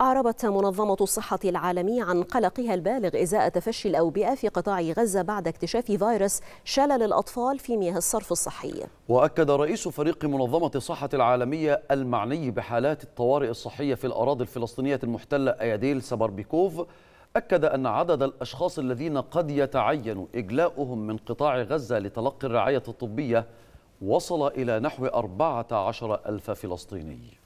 أعربت منظمة الصحة العالمية عن قلقها البالغ إزاء تفشي الأوبئة في قطاع غزة بعد اكتشاف فيروس شلل الأطفال في مياه الصرف الصحي وأكد رئيس فريق منظمة الصحة العالمية المعني بحالات الطوارئ الصحية في الأراضي الفلسطينية المحتلة أياديل سبربيكوف أكد أن عدد الأشخاص الذين قد يتعين إجلاؤهم من قطاع غزة لتلقي الرعاية الطبية وصل إلى نحو 14 ألف فلسطيني